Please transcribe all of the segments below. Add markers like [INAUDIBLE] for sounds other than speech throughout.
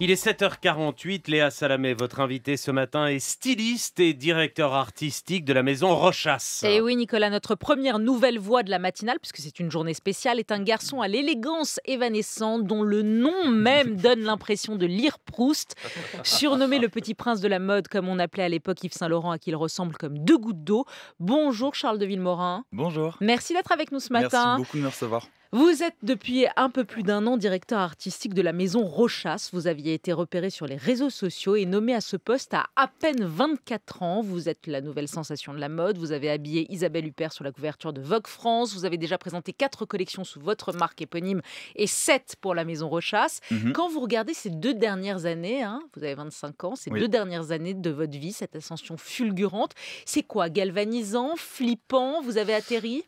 Il est 7h48, Léa Salamé, votre invité ce matin, est styliste et directeur artistique de la maison Rochas. Et oui Nicolas, notre première nouvelle voix de la matinale, puisque c'est une journée spéciale, est un garçon à l'élégance évanescente dont le nom même [LAUGHS] donne l'impression de lire Proust. Surnommé le petit prince de la mode, comme on appelait à l'époque Yves Saint-Laurent, à qui il ressemble comme deux gouttes d'eau. Bonjour Charles de Villemorin. Bonjour. Merci d'être avec nous ce matin. Merci beaucoup de me recevoir. Vous êtes depuis un peu plus d'un an directeur artistique de la maison Rochas. Vous aviez été repéré sur les réseaux sociaux et nommé à ce poste à à peine 24 ans. Vous êtes la nouvelle sensation de la mode. Vous avez habillé Isabelle Huppert sur la couverture de Vogue France. Vous avez déjà présenté quatre collections sous votre marque éponyme et sept pour la maison Rochasse. Mhm. Quand vous regardez ces deux dernières années, hein, vous avez 25 ans, ces deux dernières années de votre vie, cette ascension fulgurante, c'est quoi Galvanisant, flippant Vous avez atterri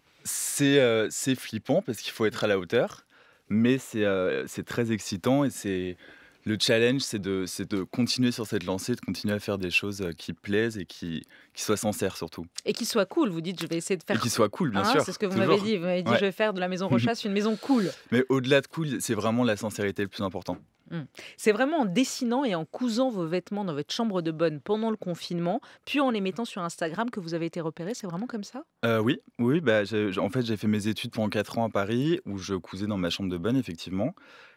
euh, c'est flippant parce qu'il faut être à la hauteur, mais c'est euh, très excitant et le challenge, c'est de, continuer sur cette lancée, de continuer à faire des choses euh, qui plaisent et qui, soient sincères surtout. Et qui soient cool. Vous dites, je vais essayer de faire. qui cool, bien hein, C'est ce que vous m'avez dit. Vous je vais faire de la maison [LAUGHS] Rochasse une maison cool. Mais au-delà de cool, c'est vraiment la sincérité le plus important. Mmh. C'est vraiment en dessinant et en cousant vos vêtements dans votre chambre de bonne pendant le confinement, puis en les mettant sur Instagram que vous avez été repéré. C'est vraiment comme ça euh, Oui, oui. Bah, en fait, j'ai fait mes études pendant 4 ans à Paris où je cousais dans ma chambre de bonne, effectivement.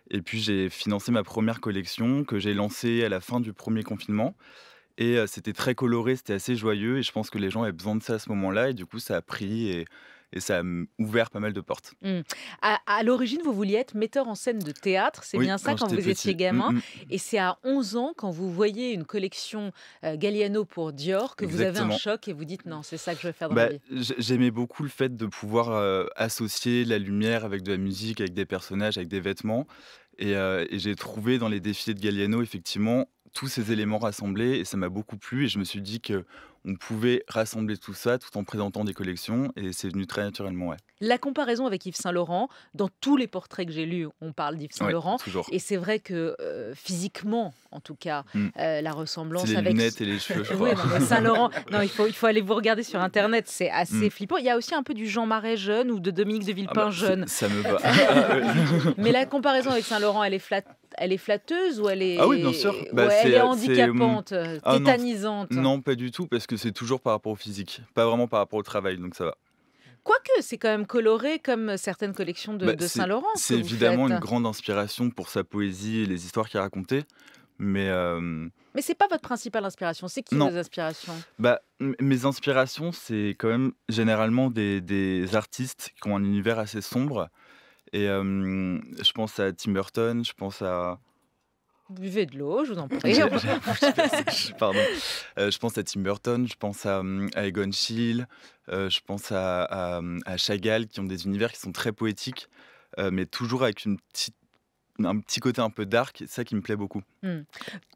Et puis j'ai financé ma première collection que j'ai lancée à la fin du premier confinement. Et euh, c'était très coloré, c'était assez joyeux. Et je pense que les gens avaient besoin de ça à ce moment-là. Et du coup, ça a pris. Et et ça a ouvert pas mal de portes. Mmh. À, l'origine, vous vouliez être metteur en scène de théâtre, c'est bien ça quand, vous étiez mmh, gamin. Mmh. Et c'est à 11 ans, quand vous voyez une collection euh, Galliano pour Dior, que vous avez un choc et vous dites non, c'est ça que je vais faire dans bah, ma vie. J'aimais beaucoup le fait de pouvoir euh, associer la lumière avec de la musique, avec des personnages, avec des vêtements. Et, euh, et j'ai trouvé dans les défilés de Galliano, effectivement, tous ces éléments rassemblés et ça m'a beaucoup plu et je me suis dit que on pouvait rassembler tout ça tout en présentant des collections et c'est venu très naturellement. La comparaison avec Yves Saint Laurent, dans tous les portraits que j'ai lus, on parle d'Yves Saint Laurent. et c'est vrai que euh, physiquement, en tout cas, mm. euh, la ressemblance les avec. Les lunettes et les cheveux, [LAUGHS] Saint Laurent, [LAUGHS] non, il, faut, il faut aller vous regarder sur Internet, c'est mm. assez flippant. Il y a aussi un peu du Jean Marais jeune ou de Dominique de ah bah, Villepin jeune. Ça me va. [LAUGHS] Mais la comparaison avec Saint Laurent, elle est flatte elle est flatteuse ou elle est, handicapante, tétanisante non, pas du tout, parce que c'est toujours par rapport au physique, pas vraiment par rapport au travail, donc ça va. Quoique, c'est quand même coloré comme certaines collections de, Saint-Laurent. Bah, c'est évidemment une grande inspiration pour sa poésie et les histoires qu'il racontées. Mais, euh, mais c'est pas votre principale inspiration, c'est qui vos inspirations bah, Mes inspirations, c'est quand même généralement des, des, artistes qui ont un univers assez sombre, et je pense à Tim Burton, je pense à. Buvez de l'eau, je vous en prie. [LAUGHS] Pardon. Euh, je pense à Tim Burton, je pense à, à Egon Schiele, euh, je pense à, à, à, Chagall, qui ont des univers qui sont très poétiques, euh, mais toujours avec une petite un petit côté un peu dark, c'est ça qui me plaît beaucoup. Hmm.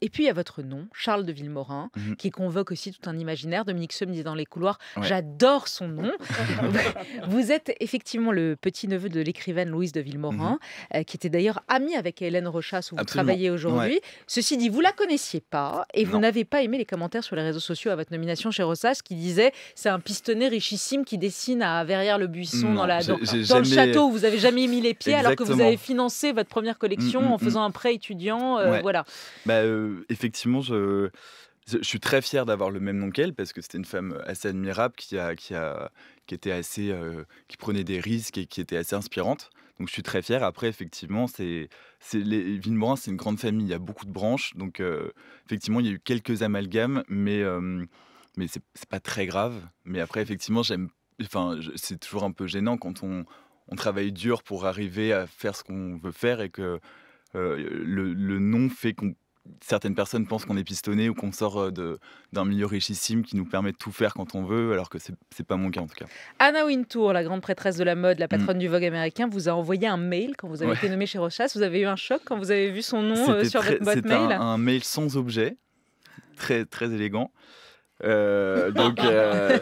Et puis il y a votre nom, Charles de Villemorin, mhm. qui convoque aussi tout un imaginaire. Dominique Seum dit dans les couloirs, j'adore son nom. [LAUGHS] vous êtes effectivement le petit-neveu de l'écrivaine Louise de Villemorin, mhm. euh, qui était d'ailleurs amie avec Hélène Rochas, où vous travaillez aujourd'hui. Ceci dit, vous la connaissiez pas et vous n'avez pas aimé les commentaires sur les réseaux sociaux à votre nomination chez Rochas, qui disait c'est un pistonnet richissime qui dessine à verrières le buisson dans, la, le château où vous avez jamais mis les pieds alors que vous avez financé votre première collection Mm, mm, en faisant mm. un prêt étudiant. Euh, voilà. Bah, euh, effectivement, je, je, suis très fier d'avoir le même nom qu'elle parce que c'était une femme assez admirable qui a, qui a, qui était assez, euh, qui prenait des risques et qui était assez inspirante. Donc je suis très fier. Après, effectivement, c'est les Morin, c'est une grande famille. Il y a beaucoup de branches, donc effectivement, il y a eu quelques amalgames, mais euh, mais c'est pas très grave. Mais après, effectivement, j'aime. Enfin, c'est toujours un peu gênant quand on on travaille dur pour arriver à faire ce qu'on veut faire et que euh, le, nom fait que certaines personnes pensent qu'on est pistonné ou qu'on sort euh, d'un milieu richissime qui nous permet de tout faire quand on veut, alors que n'est pas mon cas en tout cas. Anna Wintour, la grande prêtresse de la mode, la mm. patronne du Vogue américain, vous a envoyé un mail quand vous avez été nommé chez Rochas. Vous avez eu un choc quand vous avez vu son nom euh, sur votre mail C'était un, mail sans objet, très, très élégant. Euh, donc [LAUGHS] euh,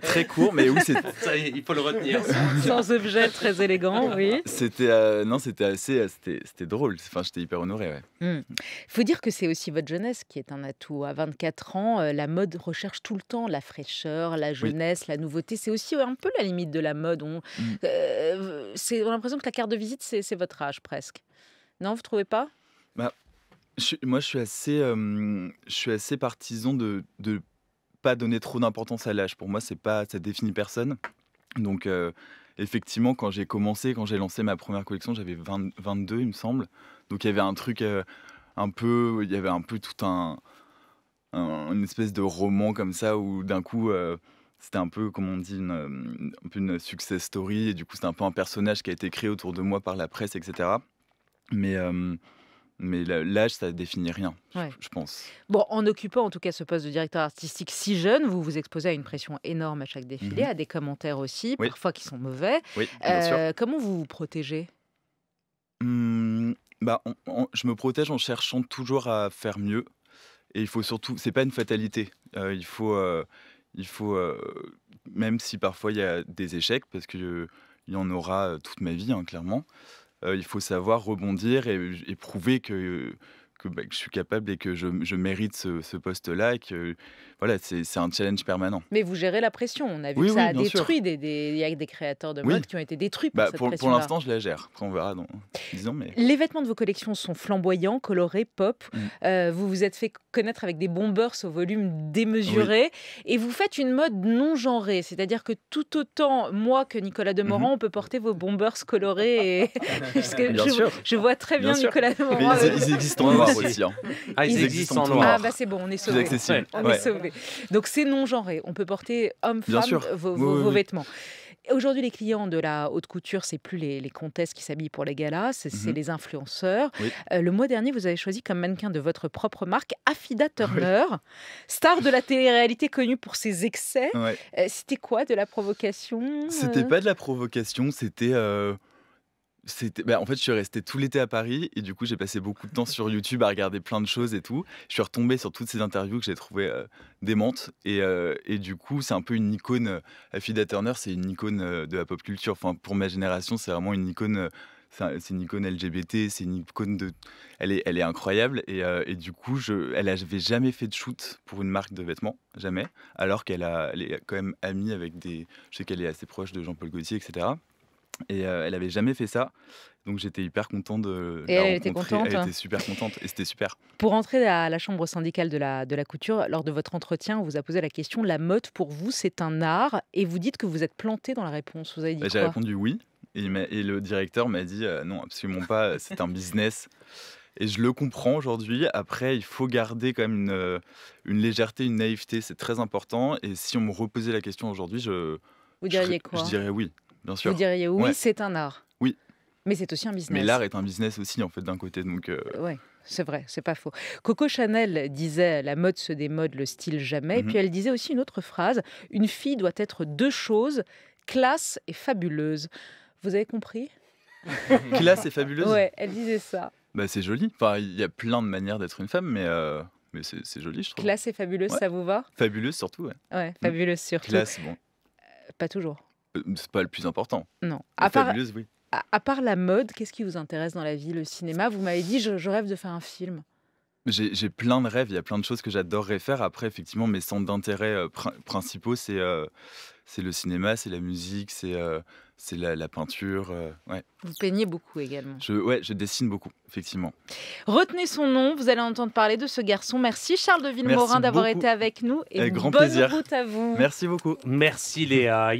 très court, mais oui, c'est il faut le retenir. Sans objet, très élégant, oui. C'était euh, non, c'était assez, c'était drôle. Enfin, j'étais hyper honoré. Il ouais. Hmm. faut dire que c'est aussi votre jeunesse qui est un atout. À 24 ans, la mode recherche tout le temps la fraîcheur, la jeunesse, la nouveauté. C'est aussi un peu la limite de la mode. On, hmm. c'est, on a l'impression que la carte de visite, c'est votre âge presque. Non, vous trouvez pas bah, Moi, je suis assez, je suis assez partisan de, de pas donner trop d'importance à l'âge. Pour moi, c'est pas ça définit personne. Donc euh, effectivement, quand j'ai commencé, quand j'ai lancé ma première collection, j'avais 22, il me semble. Donc il y avait un truc euh, un peu, il y avait un peu tout un, une espèce de roman comme ça où d'un coup euh, c'était un peu, comme on dit, une, une success story. Et du coup, c'était un peu un personnage qui a été créé autour de moi par la presse, etc. Mais mais l'âge, ça définit rien, je pense. Bon, en occupant en tout cas ce poste de directeur artistique si jeune, vous vous exposez à une pression énorme à chaque défilé, mhm. à des commentaires aussi, parfois qui sont mauvais. Euh, comment vous vous protégez mmh, bah, Je me protège en cherchant toujours à faire mieux. Et il faut surtout, c'est pas une fatalité. Euh, il faut, euh, il faut même si parfois il y a des échecs, parce qu'il y en aura toute ma vie, hein, clairement. Euh, il faut savoir rebondir et, prouver que bah, que, je suis capable et que je, mérite ce, poste-là. Et que voilà, c'est un challenge permanent. Mais vous gérez la pression. On a vu que ça a détruit des, des, y a des créateurs de mode qui ont été détruits par bah, cette pour, pression. Pour l'instant, je la gère. on verra. Dans, disons, Les vêtements de vos collections sont flamboyants, colorés, pop. Mmh. Euh, vous vous êtes fait connaître avec des bombers au volume démesuré et vous faites une mode non genrée. C'est-à-dire que tout autant moi que Nicolas Demorand, mmh on peut porter vos bombers colorés. Et... [LAUGHS] je, vois très bien, Nicolas Demorand. Eh ils, euh, existent, [LAUGHS] Hein. Ah, ils, existent en noir. Ah, bah c'est bon, on est sauvés. On est sauvés. Donc c'est non genré. On peut porter homme-femme vos, vêtements. Aujourd'hui, les clients de la haute couture, c'est plus les, les comtesses qui s'habillent pour les galas, c'est mhm. les influenceurs. Euh, le mois dernier, vous avez choisi comme mannequin de votre propre marque Afida ah Turner, star de la télé-réalité connue pour ses excès. Euh, c'était quoi de la provocation C'était euh pas de la provocation, c'était. Bah, en fait, je suis resté tout l'été à Paris et du coup, j'ai passé beaucoup de temps [LAUGHS] sur YouTube à regarder plein de choses et tout. Je suis retombé sur toutes ces interviews que j'ai trouvées démentes et, du coup, c'est un peu une icône. Afida Turner, c'est une icône de la pop culture. Enfin, pour ma génération, c'est vraiment une icône. C'est une icône LGBT, c'est une icône de. Elle est, incroyable et, du coup, elle n'avait jamais fait de shoot pour une marque de vêtements, jamais. Alors qu'elle est quand même amie avec des. Je sais qu'elle est assez proche de Jean-Paul Gaultier, etc. Et elle avait jamais fait ça. Donc j'étais hyper content de la elle rencontrer. Était contente. Elle était super contente et c'était super. Pour entrer à la chambre syndicale de la, de la couture, lors de votre entretien, on vous a posé la question la mode pour vous, c'est un art Et vous dites que vous êtes planté dans la réponse. Vous avez dit bah, J'ai répondu oui. Et, le directeur m'a dit non, absolument pas, euh, c'est un business. Et je le comprends aujourd'hui. Après, il faut garder quand même une, une légèreté, une naïveté, c'est très important. Et si on me reposait la question aujourd'hui, je, vous quoi Je dirais oui. Bien sûr. Vous diriez oui, c'est un art. Oui. Mais c'est aussi un business. Mais l'art est un business aussi, en fait, d'un côté. Donc. Euh, euh, ouais. C'est vrai, c'est pas faux. Coco Chanel disait la mode se démode, le style jamais. Et mhm. Puis elle disait aussi une autre phrase une fille doit être deux choses, classe et fabuleuse. Vous avez compris [LAUGHS] Classe et fabuleuse Ouais, elle disait ça. Bah, c'est joli. Enfin, il y a plein de manières d'être une femme, mais. Euh, mais c'est joli, je trouve. Classe et fabuleuse, ça vous va Fabuleuse surtout, ouais. Ouais, mm. fabuleuse surtout. Classe, bon. pas toujours. Euh, c'est pas le plus important. Non. à part, fabuleuse, oui. à, part la mode, qu'est-ce qui vous intéresse dans la vie Le cinéma Vous m'avez dit, je, rêve de faire un film. J'ai plein de rêves, il y a plein de choses que j'adorerais faire. Après, effectivement, mes centres d'intérêt euh, principaux, c'est euh, c'est le cinéma, c'est la musique, c'est c'est la, peinture. ouais. Vous peignez beaucoup également. Je, ouais, je dessine beaucoup, effectivement. Retenez son nom, vous allez entendre parler de ce garçon. Merci Charles de Villemorin d'avoir été avec nous et avec grand bonne route à vous. Merci beaucoup. Merci Léa.